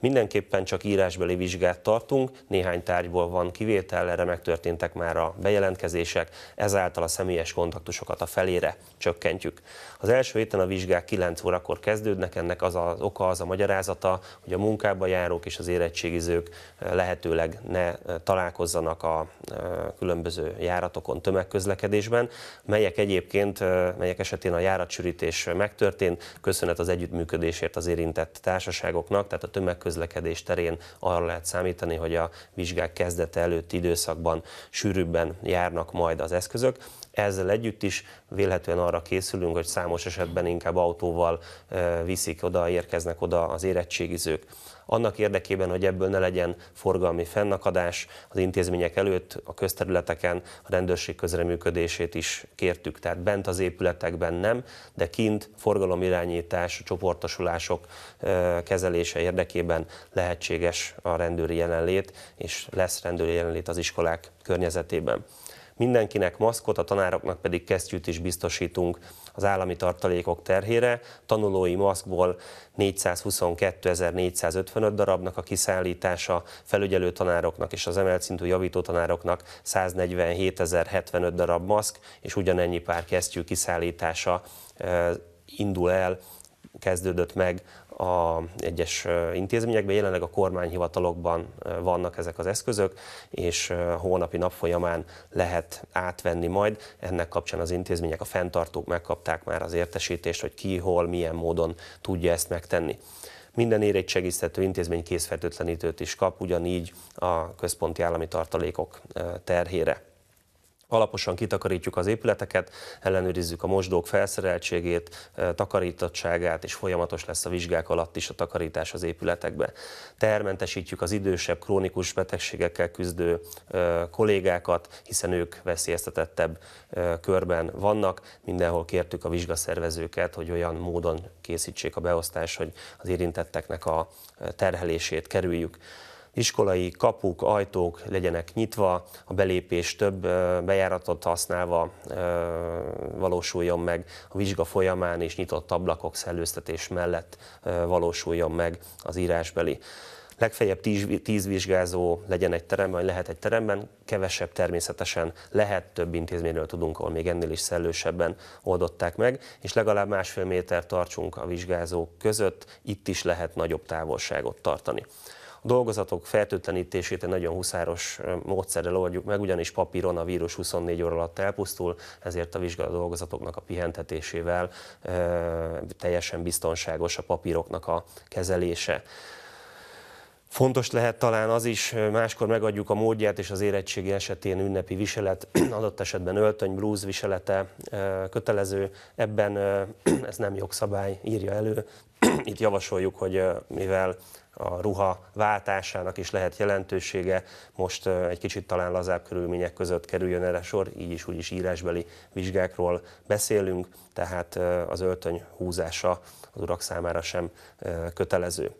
Mindenképpen csak írásbeli vizsgát tartunk, néhány tárgyból van kivétel, erre megtörténtek már a bejelentkezések, ezáltal a személyes kontaktusokat a felére csökkentjük. Az első héten a vizsgák 9 órakor kezdődnek, ennek az az oka, az a magyarázata, hogy a munkába járók és az érettségizők eh, lehetőleg ne eh, találkozzanak a eh, különböző járatokon, tömegközlekedésben, melyek egyébként, melyek esetén a járatsűrítés megtörtént, köszönet az együttműködésért az érintett társaságoknak, tehát a tömeg tömegközlekedés terén arra lehet számítani, hogy a vizsgák kezdete előtti időszakban sűrűbben járnak majd az eszközök. Ezzel együtt is vélhetően arra készülünk, hogy számos esetben inkább autóval viszik oda, érkeznek oda az érettségizők annak érdekében, hogy ebből ne legyen forgalmi fennakadás az intézmények előtt, a közterületeken a rendőrség közreműködését is kértük. Tehát bent az épületekben nem, de kint forgalomirányítás, csoportosulások kezelése érdekében lehetséges a rendőri jelenlét, és lesz rendőri jelenlét az iskolák környezetében. Mindenkinek maszkot, a tanároknak pedig kesztyűt is biztosítunk az állami tartalékok terhére. Tanulói maszkból 422.455 darabnak a kiszállítása, felügyelő tanároknak és az emelt szintű javító tanároknak 147.075 darab maszk, és ugyanennyi pár kesztyű kiszállítása indul el kezdődött meg a egyes intézményekben, jelenleg a kormányhivatalokban vannak ezek az eszközök, és hónapi nap folyamán lehet átvenni majd. Ennek kapcsán az intézmények, a fenntartók megkapták már az értesítést, hogy ki, hol, milyen módon tudja ezt megtenni. Minden érettségiztető intézmény készfertőtlenítőt is kap, ugyanígy a központi állami tartalékok terhére. Alaposan kitakarítjuk az épületeket, ellenőrizzük a mosdók felszereltségét, eh, takarítottságát, és folyamatos lesz a vizsgák alatt is a takarítás az épületekbe. Termentesítjük az idősebb, krónikus betegségekkel küzdő eh, kollégákat, hiszen ők veszélyeztetettebb eh, körben vannak. Mindenhol kértük a vizsgaszervezőket, hogy olyan módon készítsék a beosztás, hogy az érintetteknek a terhelését kerüljük iskolai kapuk, ajtók legyenek nyitva, a belépés több bejáratot használva valósuljon meg a vizsga folyamán, és nyitott ablakok szellőztetés mellett valósuljon meg az írásbeli legfeljebb tíz, tíz vizsgázó legyen egy teremben, vagy lehet egy teremben, kevesebb természetesen lehet, több intézményről tudunk, ahol még ennél is szellősebben oldották meg, és legalább másfél méter tartsunk a vizsgázók között, itt is lehet nagyobb távolságot tartani dolgozatok fertőtlenítését egy nagyon huszáros módszerrel oldjuk meg, ugyanis papíron a vírus 24 óra alatt elpusztul, ezért a vizsgáló dolgozatoknak a pihentetésével teljesen biztonságos a papíroknak a kezelése. Fontos lehet talán az is, máskor megadjuk a módját, és az érettségi esetén ünnepi viselet, adott esetben öltöny, blúz viselete kötelező. Ebben ez nem jogszabály írja elő, itt javasoljuk, hogy mivel a ruha váltásának is lehet jelentősége, most egy kicsit talán lazább körülmények között kerüljön erre sor, így is úgyis írásbeli vizsgákról beszélünk, tehát az öltöny húzása az urak számára sem kötelező.